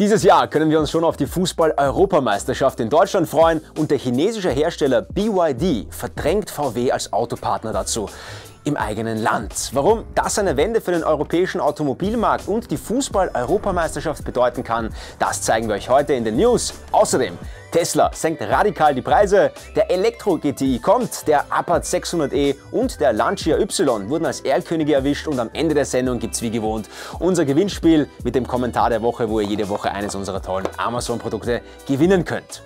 Dieses Jahr können wir uns schon auf die Fußball-Europameisterschaft in Deutschland freuen und der chinesische Hersteller BYD verdrängt VW als Autopartner dazu im eigenen Land. Warum das eine Wende für den europäischen Automobilmarkt und die Fußball-Europameisterschaft bedeuten kann, das zeigen wir euch heute in den News. Außerdem, Tesla senkt radikal die Preise, der Elektro-GTI kommt, der Abarth 600e und der Lancia Y wurden als Erlkönige erwischt und am Ende der Sendung gibt's wie gewohnt unser Gewinnspiel mit dem Kommentar der Woche, wo ihr jede Woche eines unserer tollen Amazon-Produkte gewinnen könnt.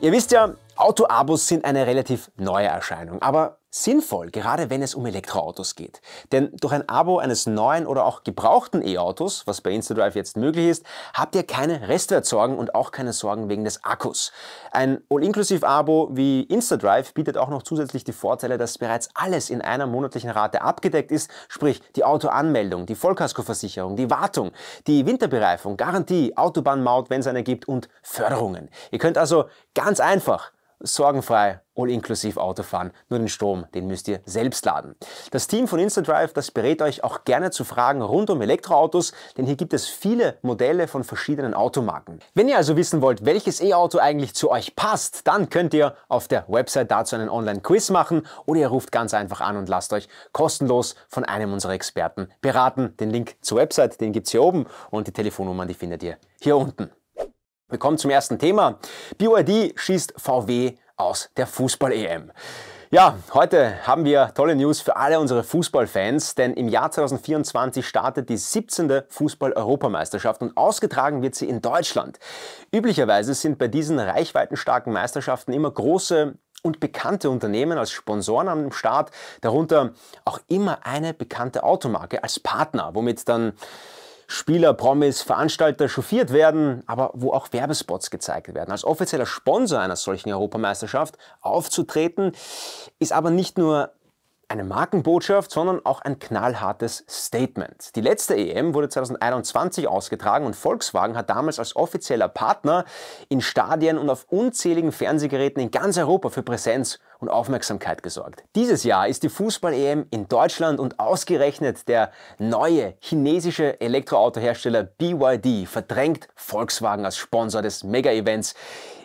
Ihr wisst ja, auto Autoabos sind eine relativ neue Erscheinung, aber sinnvoll, gerade wenn es um Elektroautos geht. Denn durch ein Abo eines neuen oder auch gebrauchten E-Autos, was bei Instadrive jetzt möglich ist, habt ihr keine Restwertsorgen und auch keine Sorgen wegen des Akkus. Ein All-Inclusive-Abo wie Instadrive bietet auch noch zusätzlich die Vorteile, dass bereits alles in einer monatlichen Rate abgedeckt ist, sprich die Autoanmeldung, die Vollkaskoversicherung, die Wartung, die Winterbereifung, Garantie, Autobahnmaut, wenn es eine gibt und Förderungen. Ihr könnt also ganz einfach sorgenfrei, all inklusiv Autofahren. Nur den Strom, den müsst ihr selbst laden. Das Team von Instadrive, das berät euch auch gerne zu Fragen rund um Elektroautos, denn hier gibt es viele Modelle von verschiedenen Automarken. Wenn ihr also wissen wollt, welches E-Auto eigentlich zu euch passt, dann könnt ihr auf der Website dazu einen Online-Quiz machen oder ihr ruft ganz einfach an und lasst euch kostenlos von einem unserer Experten beraten. Den Link zur Website, den gibt's hier oben und die Telefonnummern, die findet ihr hier unten. Wir kommen zum ersten Thema. BYD schießt VW aus der Fußball-EM. Ja, heute haben wir tolle News für alle unsere Fußballfans, denn im Jahr 2024 startet die 17. Fußball-Europameisterschaft und ausgetragen wird sie in Deutschland. Üblicherweise sind bei diesen reichweitenstarken Meisterschaften immer große und bekannte Unternehmen als Sponsoren am Start, darunter auch immer eine bekannte Automarke als Partner, womit dann Promis, Veranstalter chauffiert werden, aber wo auch Werbespots gezeigt werden. Als offizieller Sponsor einer solchen Europameisterschaft aufzutreten, ist aber nicht nur eine Markenbotschaft, sondern auch ein knallhartes Statement. Die letzte EM wurde 2021 ausgetragen und Volkswagen hat damals als offizieller Partner in Stadien und auf unzähligen Fernsehgeräten in ganz Europa für Präsenz und Aufmerksamkeit gesorgt. Dieses Jahr ist die Fußball-EM in Deutschland und ausgerechnet der neue chinesische Elektroautohersteller BYD verdrängt Volkswagen als Sponsor des Mega-Events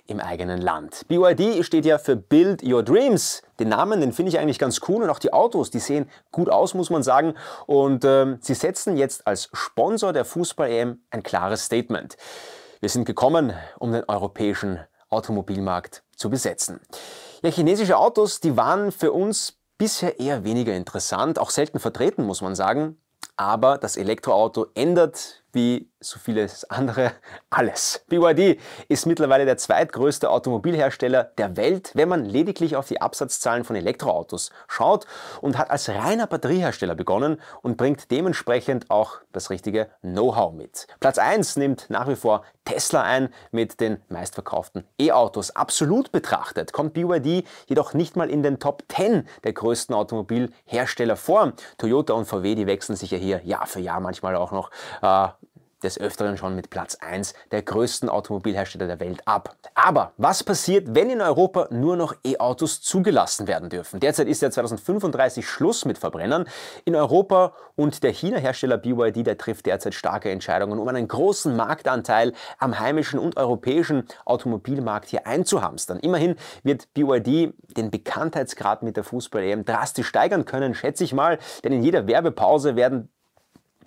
im eigenen Land. BYD steht ja für Build Your Dreams. Den Namen, den finde ich eigentlich ganz cool und auch die Autos, die sehen gut aus, muss man sagen. Und äh, sie setzen jetzt als Sponsor der Fußball-EM ein klares Statement. Wir sind gekommen, um den europäischen Automobilmarkt zu besetzen. Ja, chinesische Autos, die waren für uns bisher eher weniger interessant, auch selten vertreten, muss man sagen. Aber das Elektroauto ändert, wie so vieles andere, alles. BYD ist mittlerweile der zweitgrößte Automobilhersteller der Welt, wenn man lediglich auf die Absatzzahlen von Elektroautos schaut und hat als reiner Batteriehersteller begonnen und bringt dementsprechend auch das richtige Know-how mit. Platz 1 nimmt nach wie vor Tesla ein mit den meistverkauften E-Autos. Absolut betrachtet kommt BYD jedoch nicht mal in den Top 10 der größten Automobilhersteller vor. Toyota und VW, die wechseln sich ja hier Jahr für Jahr manchmal auch noch äh, des Öfteren schon mit Platz 1 der größten Automobilhersteller der Welt ab. Aber was passiert, wenn in Europa nur noch E-Autos zugelassen werden dürfen? Derzeit ist ja 2035 Schluss mit Verbrennern. In Europa und der China-Hersteller BYD, der trifft derzeit starke Entscheidungen, um einen großen Marktanteil am heimischen und europäischen Automobilmarkt hier einzuhamstern. Immerhin wird BYD den Bekanntheitsgrad mit der Fußball-EM drastisch steigern können, schätze ich mal, denn in jeder Werbepause werden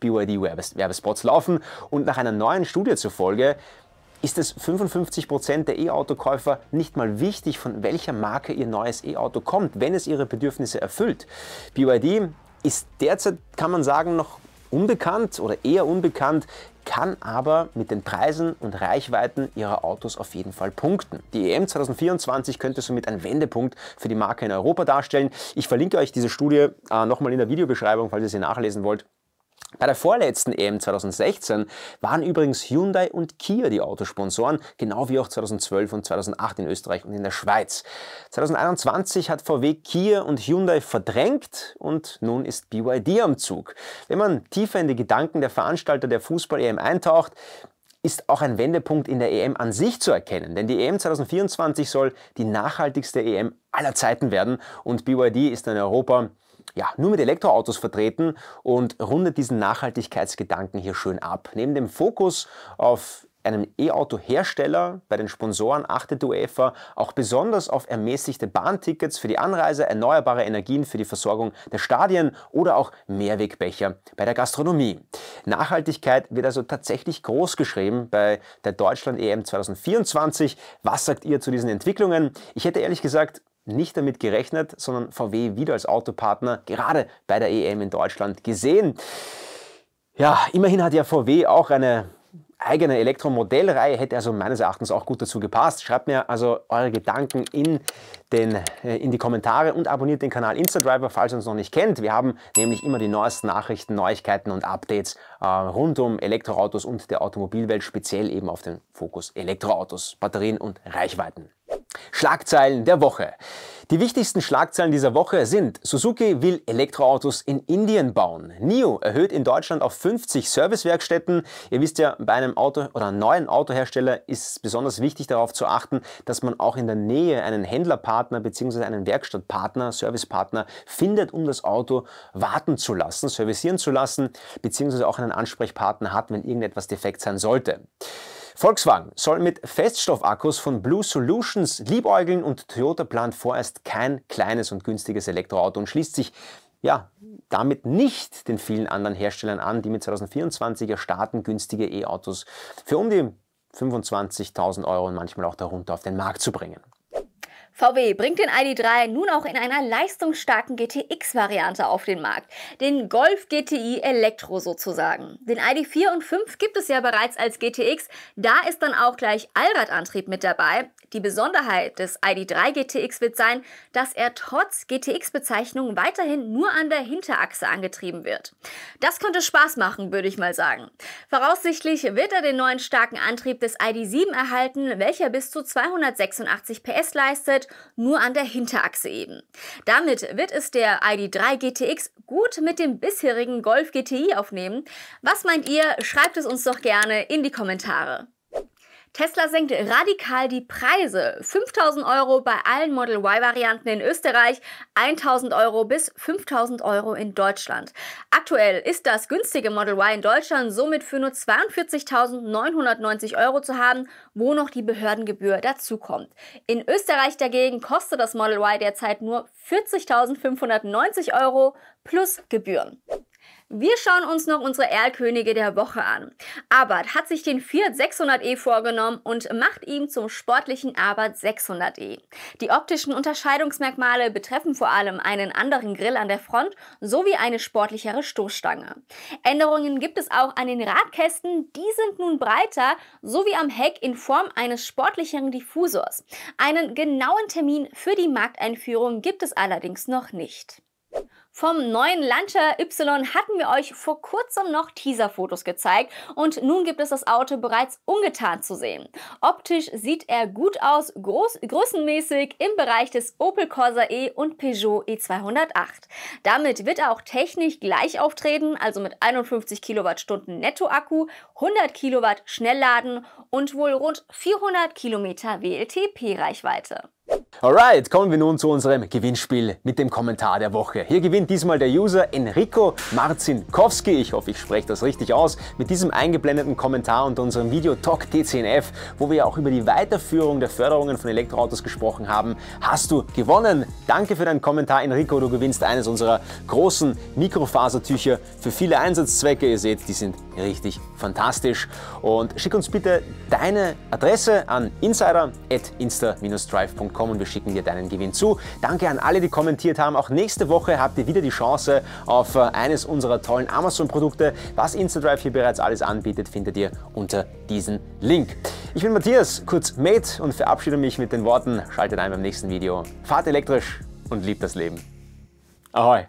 BYD-Werbespots laufen. Und nach einer neuen Studie zufolge ist es 55 Prozent der E-Auto-Käufer nicht mal wichtig, von welcher Marke ihr neues E-Auto kommt, wenn es ihre Bedürfnisse erfüllt. BYD ist derzeit, kann man sagen, noch unbekannt oder eher unbekannt, kann aber mit den Preisen und Reichweiten ihrer Autos auf jeden Fall punkten. Die EM 2024 könnte somit ein Wendepunkt für die Marke in Europa darstellen. Ich verlinke euch diese Studie äh, nochmal in der Videobeschreibung, falls ihr sie nachlesen wollt. Bei der vorletzten EM 2016 waren übrigens Hyundai und Kia die Autosponsoren, genau wie auch 2012 und 2008 in Österreich und in der Schweiz. 2021 hat VW Kia und Hyundai verdrängt und nun ist BYD am Zug. Wenn man tiefer in die Gedanken der Veranstalter der Fußball-EM eintaucht, ist auch ein Wendepunkt in der EM an sich zu erkennen, denn die EM 2024 soll die nachhaltigste EM aller Zeiten werden und BYD ist in Europa ja, nur mit Elektroautos vertreten und rundet diesen Nachhaltigkeitsgedanken hier schön ab. Neben dem Fokus auf einem E-Auto-Hersteller bei den Sponsoren achtet UEFA auch besonders auf ermäßigte Bahntickets für die Anreise, erneuerbare Energien für die Versorgung der Stadien oder auch Mehrwegbecher bei der Gastronomie. Nachhaltigkeit wird also tatsächlich groß geschrieben bei der Deutschland EM 2024. Was sagt ihr zu diesen Entwicklungen? Ich hätte ehrlich gesagt nicht damit gerechnet, sondern VW wieder als Autopartner, gerade bei der EM in Deutschland gesehen. Ja, immerhin hat ja VW auch eine eigene Elektromodellreihe hätte also meines Erachtens auch gut dazu gepasst. Schreibt mir also eure Gedanken in, den, äh, in die Kommentare und abonniert den Kanal Instadriver, falls ihr uns noch nicht kennt. Wir haben nämlich immer die neuesten Nachrichten, Neuigkeiten und Updates äh, rund um Elektroautos und der Automobilwelt, speziell eben auf den Fokus Elektroautos, Batterien und Reichweiten. Schlagzeilen der Woche. Die wichtigsten Schlagzeilen dieser Woche sind Suzuki will Elektroautos in Indien bauen. NIO erhöht in Deutschland auf 50 Servicewerkstätten. Ihr wisst ja, bei einem Auto oder einem neuen Autohersteller ist es besonders wichtig darauf zu achten, dass man auch in der Nähe einen Händlerpartner bzw. einen Werkstattpartner, Servicepartner findet, um das Auto warten zu lassen, servicieren zu lassen bzw. auch einen Ansprechpartner hat, wenn irgendetwas defekt sein sollte. Volkswagen soll mit Feststoffakkus von Blue Solutions liebäugeln und Toyota plant vorerst kein kleines und günstiges Elektroauto und schließt sich ja, damit nicht den vielen anderen Herstellern an, die mit 2024 starten, günstige E-Autos für um die 25.000 Euro und manchmal auch darunter auf den Markt zu bringen. VW bringt den ID.3 nun auch in einer leistungsstarken GTX-Variante auf den Markt, den Golf GTI Elektro sozusagen. Den ID.4 und 5 gibt es ja bereits als GTX, da ist dann auch gleich Allradantrieb mit dabei, die Besonderheit des ID.3 GTX wird sein, dass er trotz GTX-Bezeichnung weiterhin nur an der Hinterachse angetrieben wird. Das könnte Spaß machen, würde ich mal sagen. Voraussichtlich wird er den neuen starken Antrieb des ID.7 erhalten, welcher bis zu 286 PS leistet, nur an der Hinterachse eben. Damit wird es der ID.3 GTX gut mit dem bisherigen Golf GTI aufnehmen. Was meint ihr? Schreibt es uns doch gerne in die Kommentare. Tesla senkt radikal die Preise. 5000 Euro bei allen Model Y-Varianten in Österreich, 1000 Euro bis 5000 Euro in Deutschland. Aktuell ist das günstige Model Y in Deutschland somit für nur 42.990 Euro zu haben, wo noch die Behördengebühr dazukommt. In Österreich dagegen kostet das Model Y derzeit nur 40.590 Euro plus Gebühren. Wir schauen uns noch unsere Erlkönige der Woche an. Abad hat sich den Fiat 600e vorgenommen und macht ihn zum sportlichen Abad 600e. Die optischen Unterscheidungsmerkmale betreffen vor allem einen anderen Grill an der Front sowie eine sportlichere Stoßstange. Änderungen gibt es auch an den Radkästen, die sind nun breiter, sowie am Heck in Form eines sportlicheren Diffusors. Einen genauen Termin für die Markteinführung gibt es allerdings noch nicht. Vom neuen Lancia Y hatten wir euch vor kurzem noch Teaserfotos gezeigt und nun gibt es das Auto bereits ungetan zu sehen. Optisch sieht er gut aus, groß, größenmäßig im Bereich des Opel Corsa E und Peugeot E208. Damit wird er auch technisch gleich auftreten, also mit 51 Kilowattstunden Nettoakku, 100 Kilowatt Schnellladen und wohl rund 400 Kilometer WLTP-Reichweite. Alright, kommen wir nun zu unserem Gewinnspiel mit dem Kommentar der Woche. Hier gewinnt diesmal der User Enrico Marcinkowski, ich hoffe, ich spreche das richtig aus, mit diesem eingeblendeten Kommentar unter unserem Video Talk T10F, wo wir auch über die Weiterführung der Förderungen von Elektroautos gesprochen haben, hast du gewonnen. Danke für deinen Kommentar, Enrico. Du gewinnst eines unserer großen Mikrofasertücher für viele Einsatzzwecke. Ihr seht, die sind richtig fantastisch. Und schick uns bitte deine Adresse an insider.insta-drive.com und wir schicken dir deinen Gewinn zu. Danke an alle, die kommentiert haben. Auch nächste Woche habt ihr wieder wieder die Chance auf äh, eines unserer tollen Amazon-Produkte. Was Instadrive hier bereits alles anbietet, findet ihr unter diesem Link. Ich bin Matthias, kurz Mate, und verabschiede mich mit den Worten, schaltet ein beim nächsten Video. Fahrt elektrisch und liebt das Leben. Ahoi!